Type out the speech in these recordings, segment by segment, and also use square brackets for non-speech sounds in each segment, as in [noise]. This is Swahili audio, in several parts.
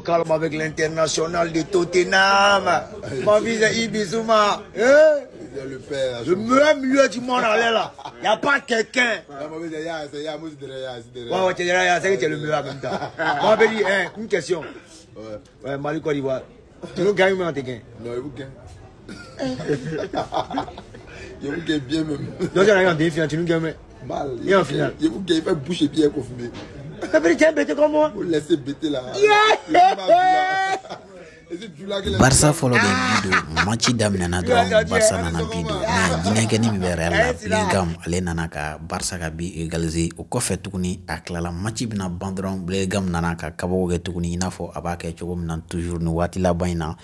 calme avec l'international de Tottenham. ma vie c'est ibizuma hein? Le meilleur milieu du monde là. Il n'y a pas quelqu'un. le meilleur même temps. [laughs] Hein, une question. Ouais. Côte d'Ivoire. Tu gagne Non, il vous gagne. [laughs] Il vous gagne bien même. Donc, tu nous gagnes. Mal. Il vous gagne, il Kabiri tu es embêté comme moi. Vous laissez bêter là. barsa fɔlɔ bɛ bi don maci daminɛna dɔrɔn barsa nana bi don na jinɛkɛni min bɛ real eh, la bilegam ale nana ka barsa ka bi egalize o kɔfɛ tuguni a kilala maci bena ban dɔrɔn bilegam nana ka kabago kɛ tuguni i n'a fɔ a b'a kɛ cogo min na toujours ni waati laban yi na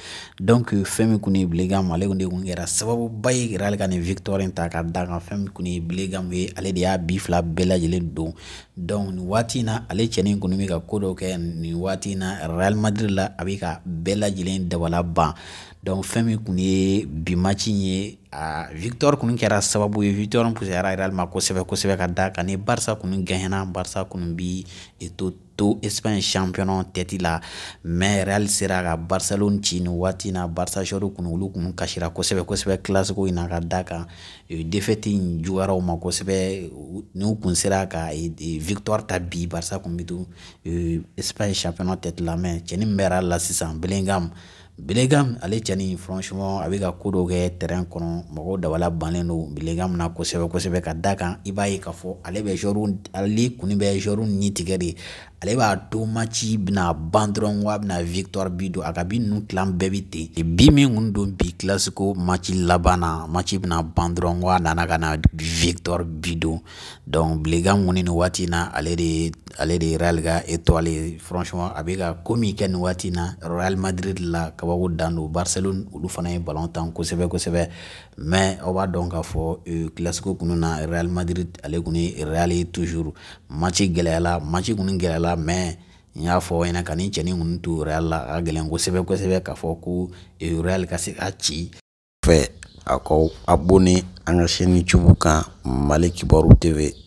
donk euh, fɛn min kun ye bilegam ale kun de kun kɛra sababuba ye real ka ni victoire ta ka da kan fɛn min kun ye bilegam ye ale de y'a bi fila bɛɛ lajɛlen don donc ni waati na ale cɛnin kunu bi ka ko dɔ kɛ ni waati na real madrid la a bɛ ka bɛɛ lajɛlen dabala ban donc fɛn min kun ye bi match in ye a victoire kun kɛra sababu ye victoire pusayara real ma kosɛbɛ kosɛbɛ ka da kan ni barça kun gagnéna barça kun bi to to espagne champion tête la mais real sera ka barcelone ci nin waati na barça joueur kun olu kun kasira kosɛbɛ kosɛbɛ classico in ka da kan euh, défaite in ma kosɛbɛ n'u kun sera ka e, e, victoire ta bi barça kun bi euh, espagne champion tête la mais cɛni min bɛ real la sisan bellingham bilegam ale cɛni franchement a bɛ ka ko dɔ kɛ terrain kɔnɔ mɔgɔw dabala bannen don bilegam na kosɛbɛ kosɛbɛ ka da kan i b'a ye k'a fɔ ale bɛ zɔriw ali kuni bɛ zɔriw ni tigɛ de ale b'a to maci bɛna ban dɔrɔn ko a victoire bi don a ka bi ninnu tilan bɛɛ bi ten bi min kun don bi classico maci laban na maci bɛna ban dɔrɔn ko nana ka na victoire bi don donc bilegam kɔni ni waati na ale de ale de Real ka étoile ye franchement a bɛ ka ko min kɛ nin waati in na Real Madrid la kabako dan don Barcelone olu fana ye ballon tan kosɛbɛ kosɛbɛ mais aw b'a dɔn k'a fɔ euh, classico kunu na Real Madrid ale kɔni ye Real ye toujours match gɛlɛyala match kɔni gɛlɛyala mais n y'a fɔ aw ɲɛna ka nin cɛnin kɔni to Real la a ka gɛlɛn kosɛbɛ kosɛbɛ k'a fɔ ko euh, Real ka se ka ci fɛ a k'aw abonné an ka chaîne YouTube kan Mali Kibaru TV